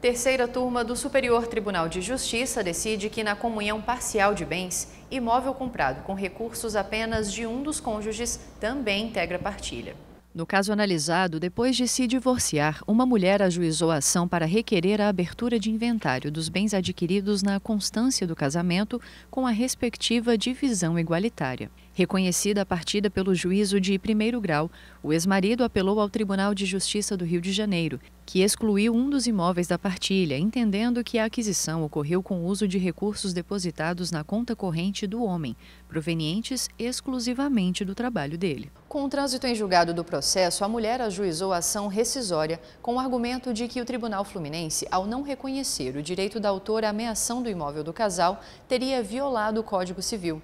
Terceira turma do Superior Tribunal de Justiça decide que, na comunhão parcial de bens, imóvel comprado com recursos apenas de um dos cônjuges também integra partilha. No caso analisado, depois de se divorciar, uma mulher ajuizou a ação para requerer a abertura de inventário dos bens adquiridos na constância do casamento com a respectiva divisão igualitária. Reconhecida a partida pelo juízo de primeiro grau, o ex-marido apelou ao Tribunal de Justiça do Rio de Janeiro, que excluiu um dos imóveis da partilha, entendendo que a aquisição ocorreu com o uso de recursos depositados na conta corrente do homem, provenientes exclusivamente do trabalho dele. Com o trânsito em julgado do processo, processo, a mulher ajuizou a ação rescisória com o argumento de que o Tribunal Fluminense, ao não reconhecer o direito da autora à ameação do imóvel do casal, teria violado o Código Civil.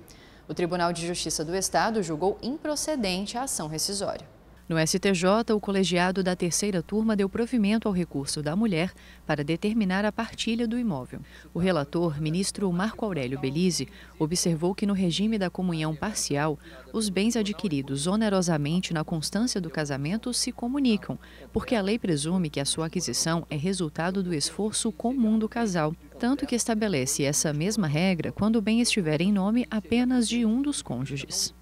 O Tribunal de Justiça do Estado julgou improcedente a ação rescisória. No STJ, o colegiado da terceira turma deu provimento ao recurso da mulher para determinar a partilha do imóvel. O relator, ministro Marco Aurélio Belize, observou que no regime da comunhão parcial, os bens adquiridos onerosamente na constância do casamento se comunicam, porque a lei presume que a sua aquisição é resultado do esforço comum do casal, tanto que estabelece essa mesma regra quando o bem estiver em nome apenas de um dos cônjuges.